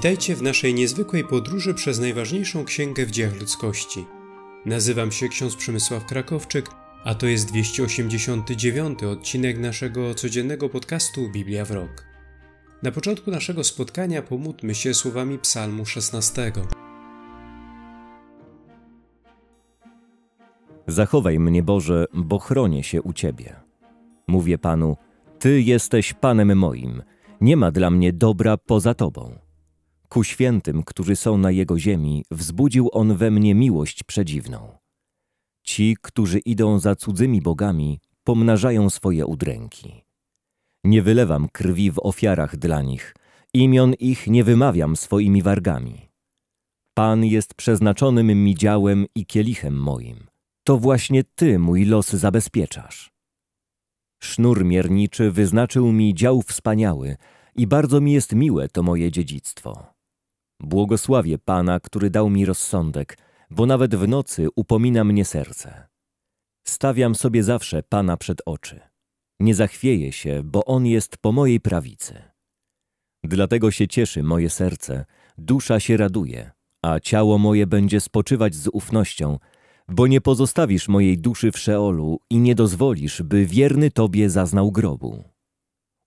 Witajcie w naszej niezwykłej podróży przez najważniejszą księgę w dziejach ludzkości. Nazywam się ksiądz Przemysław Krakowczyk, a to jest 289 odcinek naszego codziennego podcastu Biblia w Rok. Na początku naszego spotkania pomódmy się słowami Psalmu 16. Zachowaj mnie, Boże, bo chronię się u Ciebie. Mówię Panu, Ty jesteś Panem moim, nie ma dla mnie dobra poza Tobą. Ku świętym, którzy są na jego ziemi, wzbudził on we mnie miłość przedziwną. Ci, którzy idą za cudzymi bogami, pomnażają swoje udręki. Nie wylewam krwi w ofiarach dla nich, imion ich nie wymawiam swoimi wargami. Pan jest przeznaczonym mi działem i kielichem moim. To właśnie Ty mój los zabezpieczasz. Sznur mierniczy wyznaczył mi dział wspaniały i bardzo mi jest miłe to moje dziedzictwo. Błogosławię Pana, który dał mi rozsądek, bo nawet w nocy upomina mnie serce. Stawiam sobie zawsze Pana przed oczy. Nie zachwieję się, bo On jest po mojej prawicy. Dlatego się cieszy moje serce, dusza się raduje, a ciało moje będzie spoczywać z ufnością, bo nie pozostawisz mojej duszy w Szeolu i nie dozwolisz, by wierny Tobie zaznał grobu.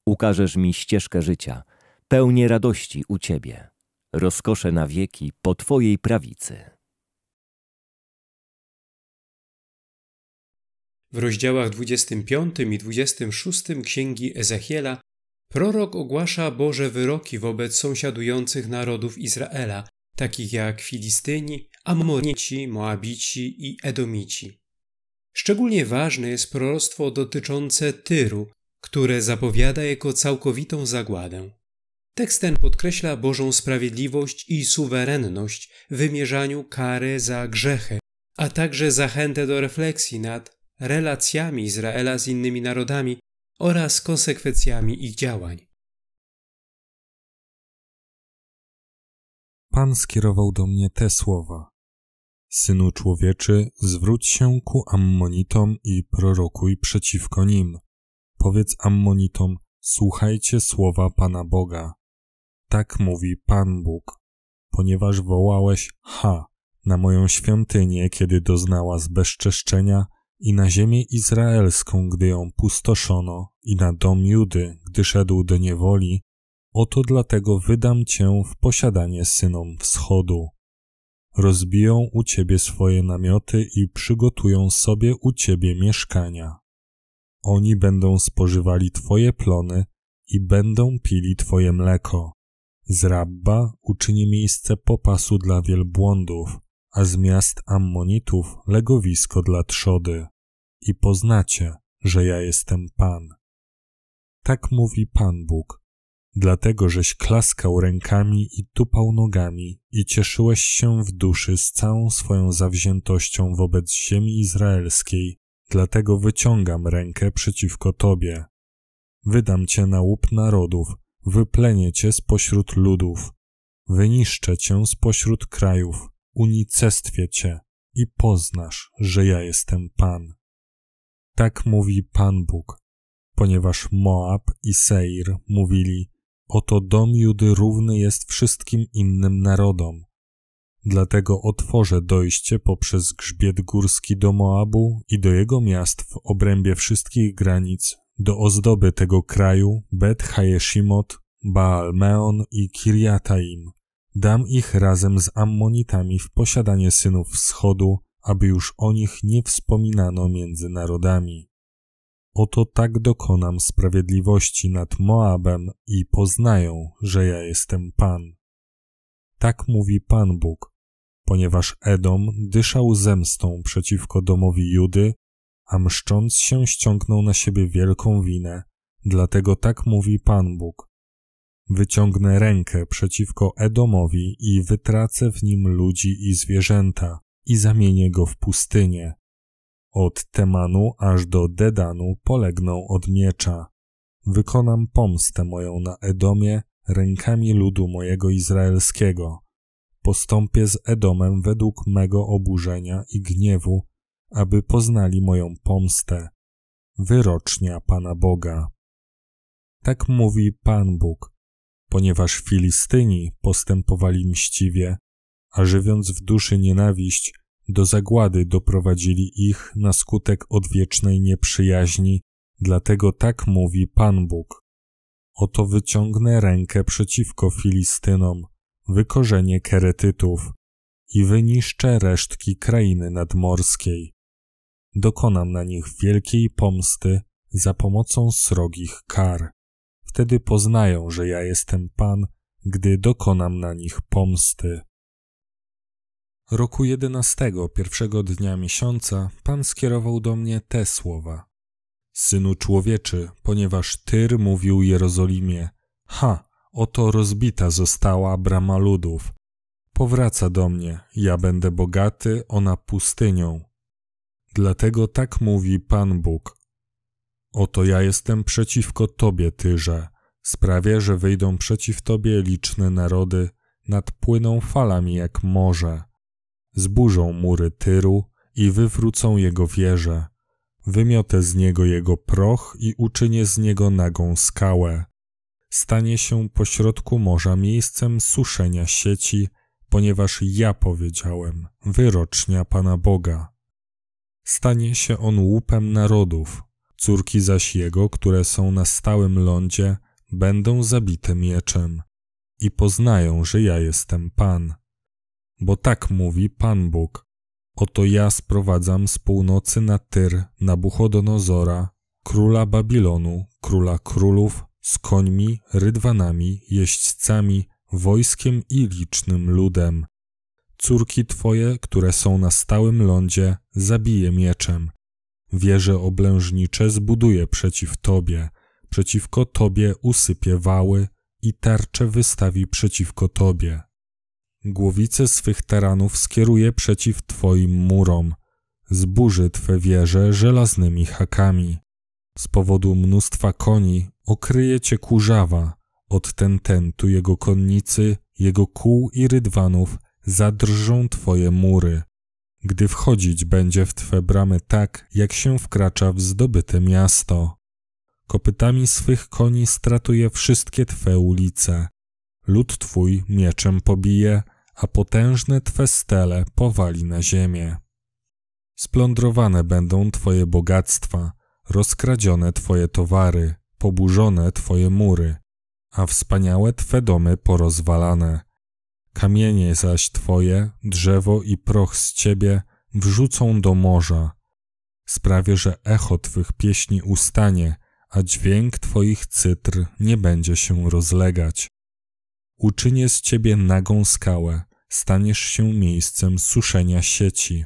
Ukażesz mi ścieżkę życia, pełnię radości u Ciebie rozkosze na wieki po Twojej prawicy. W rozdziałach 25 i 26 Księgi Ezechiela prorok ogłasza Boże wyroki wobec sąsiadujących narodów Izraela, takich jak Filistyni, Amonici, Moabici i Edomici. Szczególnie ważne jest proroctwo dotyczące Tyru, które zapowiada jego całkowitą zagładę. Tekst ten podkreśla Bożą sprawiedliwość i suwerenność w wymierzaniu kary za grzechy, a także zachętę do refleksji nad relacjami Izraela z innymi narodami oraz konsekwencjami ich działań. Pan skierował do mnie te słowa: Synu człowieczy, zwróć się ku Ammonitom i prorokuj przeciwko nim. Powiedz Ammonitom: Słuchajcie słowa Pana Boga tak mówi Pan Bóg, ponieważ wołałeś Ha na moją świątynię, kiedy doznała zbezczeszczenia i na ziemię izraelską, gdy ją pustoszono i na dom Judy, gdy szedł do niewoli, oto dlatego wydam cię w posiadanie synom wschodu. Rozbiją u ciebie swoje namioty i przygotują sobie u ciebie mieszkania. Oni będą spożywali twoje plony i będą pili twoje mleko. Z Rabba uczyni miejsce popasu dla wielbłądów, a z miast Ammonitów legowisko dla trzody. I poznacie, że ja jestem Pan. Tak mówi Pan Bóg. Dlatego, żeś klaskał rękami i tupał nogami i cieszyłeś się w duszy z całą swoją zawziętością wobec ziemi izraelskiej, dlatego wyciągam rękę przeciwko Tobie. Wydam Cię na łup narodów, Wyplenię cię spośród ludów, wyniszczę cię spośród krajów, unicestwię cię i poznasz, że ja jestem Pan. Tak mówi Pan Bóg, ponieważ Moab i Seir mówili, oto dom Judy równy jest wszystkim innym narodom. Dlatego otworzę dojście poprzez grzbiet górski do Moabu i do jego miast w obrębie wszystkich granic do ozdoby tego kraju Bet Hayeshimot, Baalmeon i Kirjataim. Dam ich razem z Ammonitami w posiadanie synów wschodu, aby już o nich nie wspominano między narodami. Oto tak dokonam sprawiedliwości nad Moabem i poznają, że ja jestem Pan. Tak mówi Pan Bóg, ponieważ Edom dyszał zemstą przeciwko domowi Judy, a mszcząc się ściągnął na siebie wielką winę. Dlatego tak mówi Pan Bóg. Wyciągnę rękę przeciwko Edomowi i wytracę w nim ludzi i zwierzęta i zamienię go w pustynię. Od Temanu aż do Dedanu polegną od miecza. Wykonam pomstę moją na Edomie rękami ludu mojego izraelskiego. Postąpię z Edomem według mego oburzenia i gniewu aby poznali moją pomstę, wyrocznia Pana Boga. Tak mówi Pan Bóg, ponieważ Filistyni postępowali mściwie, a żywiąc w duszy nienawiść, do zagłady doprowadzili ich na skutek odwiecznej nieprzyjaźni, dlatego tak mówi Pan Bóg. Oto wyciągnę rękę przeciwko Filistynom, wykorzenie Keretytów i wyniszczę resztki krainy nadmorskiej dokonam na nich wielkiej pomsty za pomocą srogich kar. Wtedy poznają, że ja jestem Pan, gdy dokonam na nich pomsty. Roku jedenastego, pierwszego dnia miesiąca, Pan skierował do mnie te słowa. Synu człowieczy, ponieważ Tyr mówił Jerozolimie, ha, oto rozbita została brama ludów. Powraca do mnie, ja będę bogaty, ona pustynią. Dlatego tak mówi Pan Bóg. Oto ja jestem przeciwko Tobie, Tyrze. Sprawię, że wyjdą przeciw Tobie liczne narody, nadpłyną falami jak morze. Zburzą mury Tyru i wywrócą jego wieże. Wymiotę z niego jego proch i uczynię z niego nagą skałę. Stanie się pośrodku morza miejscem suszenia sieci, ponieważ ja powiedziałem, wyrocznia Pana Boga stanie się on łupem narodów, córki zaś jego, które są na stałym lądzie, będą zabite mieczem i poznają, że ja jestem Pan. Bo tak mówi Pan Bóg. Oto ja sprowadzam z północy na Tyr Nabuchodonozora, króla Babilonu, króla królów, z końmi, rydwanami, jeźdźcami, wojskiem i licznym ludem, córki twoje, które są na stałym lądzie, zabije mieczem. Wieże oblężnicze zbuduje przeciw tobie, przeciwko tobie usypie wały i tarcze wystawi przeciwko tobie. Głowice swych taranów skieruje przeciw twoim murom, zburzy twe wieże żelaznymi hakami. Z powodu mnóstwa koni okryje cię kurzawa, od tententu jego konnicy, jego kół i rydwanów zadrżą Twoje mury, gdy wchodzić będzie w Twe bramy tak, jak się wkracza w zdobyte miasto. Kopytami swych koni stratuje wszystkie Twe ulice. Lud Twój mieczem pobije, a potężne Twe stele powali na ziemię. Splądrowane będą Twoje bogactwa, rozkradzione Twoje towary, poburzone Twoje mury, a wspaniałe Twe domy porozwalane – Kamienie zaś twoje, drzewo i proch z ciebie wrzucą do morza. Sprawię, że echo twych pieśni ustanie, a dźwięk twoich cytr nie będzie się rozlegać. Uczynię z ciebie nagą skałę, staniesz się miejscem suszenia sieci.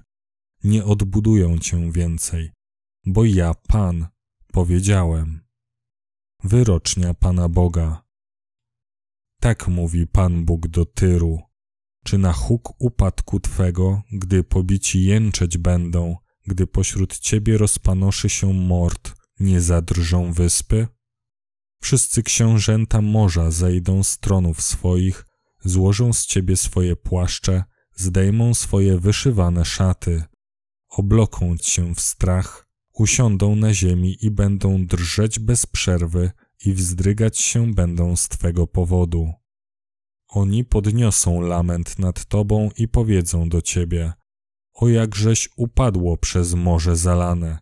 Nie odbudują cię więcej, bo ja, Pan, powiedziałem. Wyrocznia Pana Boga. Tak mówi Pan Bóg do Tyru. Czy na huk upadku Twego, gdy pobici jęczeć będą, gdy pośród Ciebie rozpanoszy się mord, nie zadrżą wyspy? Wszyscy książęta morza zejdą z tronów swoich, złożą z Ciebie swoje płaszcze, zdejmą swoje wyszywane szaty. Obloką Cię w strach, usiądą na ziemi i będą drżeć bez przerwy, i wzdrygać się będą z Twego powodu. Oni podniosą lament nad Tobą i powiedzą do Ciebie, o jakżeś upadło przez morze zalane,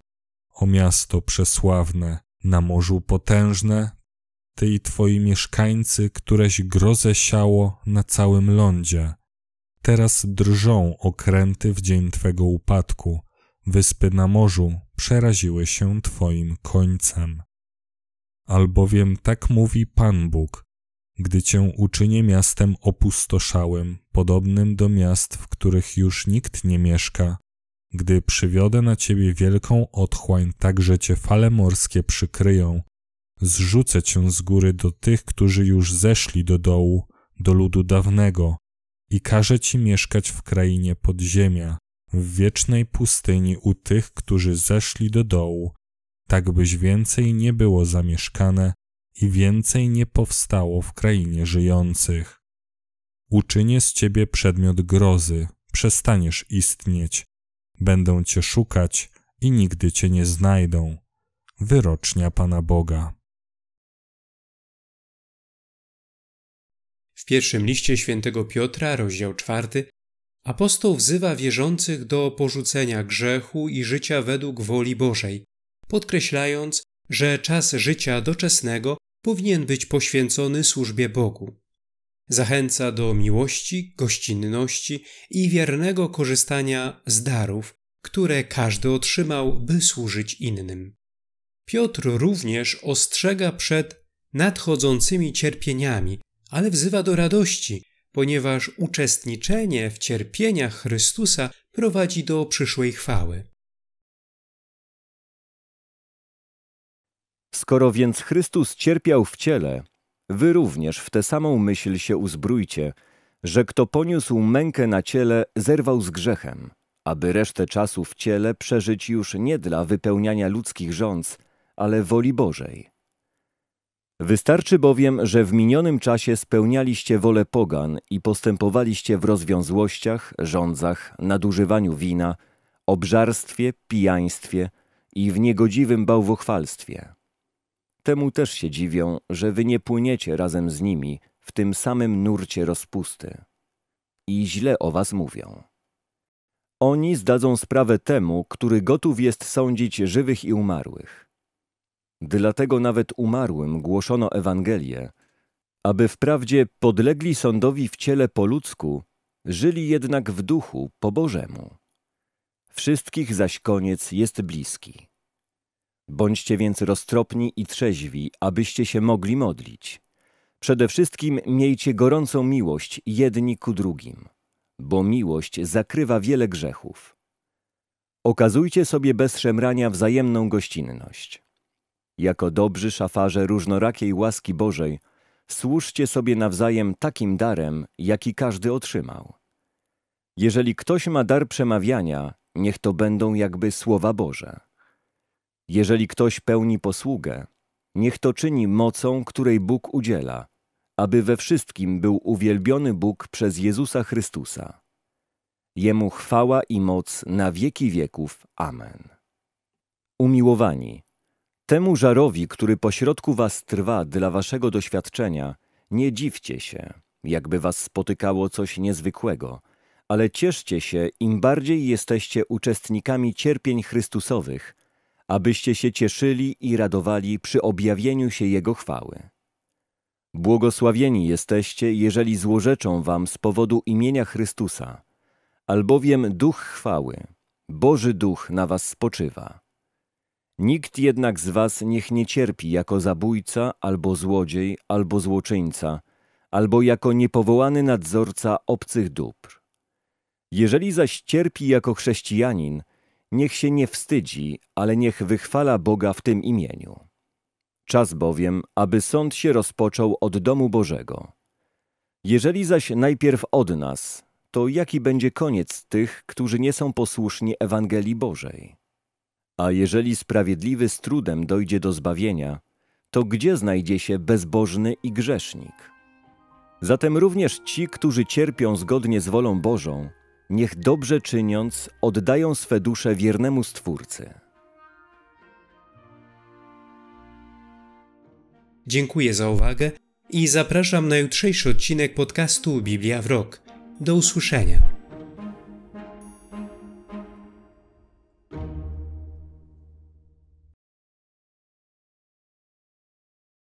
o miasto przesławne, na morzu potężne, Ty i Twoi mieszkańcy, któreś grozę siało na całym lądzie. Teraz drżą okręty w dzień Twego upadku, wyspy na morzu przeraziły się Twoim końcem albowiem tak mówi Pan Bóg, gdy cię uczynię miastem opustoszałym, podobnym do miast, w których już nikt nie mieszka, gdy przywiodę na ciebie wielką otchłań, tak że cię fale morskie przykryją, zrzucę cię z góry do tych, którzy już zeszli do dołu, do ludu dawnego, i każę ci mieszkać w krainie podziemia, w wiecznej pustyni u tych, którzy zeszli do dołu, tak byś więcej nie było zamieszkane i więcej nie powstało w krainie żyjących. Uczynię z ciebie przedmiot grozy, przestaniesz istnieć. Będą cię szukać i nigdy cię nie znajdą. Wyrocznia Pana Boga. W pierwszym liście świętego Piotra, rozdział czwarty, apostoł wzywa wierzących do porzucenia grzechu i życia według woli Bożej, podkreślając, że czas życia doczesnego powinien być poświęcony służbie Bogu. Zachęca do miłości, gościnności i wiernego korzystania z darów, które każdy otrzymał, by służyć innym. Piotr również ostrzega przed nadchodzącymi cierpieniami, ale wzywa do radości, ponieważ uczestniczenie w cierpieniach Chrystusa prowadzi do przyszłej chwały. Skoro więc Chrystus cierpiał w ciele, wy również w tę samą myśl się uzbrójcie, że kto poniósł mękę na ciele, zerwał z grzechem, aby resztę czasu w ciele przeżyć już nie dla wypełniania ludzkich rząd, ale woli Bożej. Wystarczy bowiem, że w minionym czasie spełnialiście wolę pogan i postępowaliście w rozwiązłościach, rządzach, nadużywaniu wina, obżarstwie, pijaństwie i w niegodziwym bałwochwalstwie. Temu też się dziwią, że wy nie płyniecie razem z nimi w tym samym nurcie rozpusty. I źle o was mówią. Oni zdadzą sprawę temu, który gotów jest sądzić żywych i umarłych. Dlatego nawet umarłym głoszono Ewangelię, aby wprawdzie podlegli sądowi w ciele po ludzku, żyli jednak w duchu po Bożemu. Wszystkich zaś koniec jest bliski. Bądźcie więc roztropni i trzeźwi, abyście się mogli modlić. Przede wszystkim miejcie gorącą miłość jedni ku drugim, bo miłość zakrywa wiele grzechów. Okazujcie sobie bez szemrania wzajemną gościnność. Jako dobrzy szafarze różnorakiej łaski Bożej, służcie sobie nawzajem takim darem, jaki każdy otrzymał. Jeżeli ktoś ma dar przemawiania, niech to będą jakby słowa Boże. Jeżeli ktoś pełni posługę, niech to czyni mocą, której Bóg udziela, aby we wszystkim był uwielbiony Bóg przez Jezusa Chrystusa. Jemu chwała i moc na wieki wieków. Amen. Umiłowani, temu żarowi, który pośrodku was trwa dla waszego doświadczenia, nie dziwcie się, jakby was spotykało coś niezwykłego, ale cieszcie się, im bardziej jesteście uczestnikami cierpień Chrystusowych – abyście się cieszyli i radowali przy objawieniu się Jego chwały. Błogosławieni jesteście, jeżeli złorzeczą wam z powodu imienia Chrystusa, albowiem Duch chwały, Boży Duch na was spoczywa. Nikt jednak z was niech nie cierpi jako zabójca, albo złodziej, albo złoczyńca, albo jako niepowołany nadzorca obcych dóbr. Jeżeli zaś cierpi jako chrześcijanin – Niech się nie wstydzi, ale niech wychwala Boga w tym imieniu. Czas bowiem, aby sąd się rozpoczął od domu Bożego. Jeżeli zaś najpierw od nas, to jaki będzie koniec tych, którzy nie są posłuszni Ewangelii Bożej? A jeżeli sprawiedliwy z trudem dojdzie do zbawienia, to gdzie znajdzie się bezbożny i grzesznik? Zatem również ci, którzy cierpią zgodnie z wolą Bożą, niech dobrze czyniąc oddają swe dusze wiernemu Stwórcy. Dziękuję za uwagę i zapraszam na jutrzejszy odcinek podcastu Biblia w Rok. Do usłyszenia.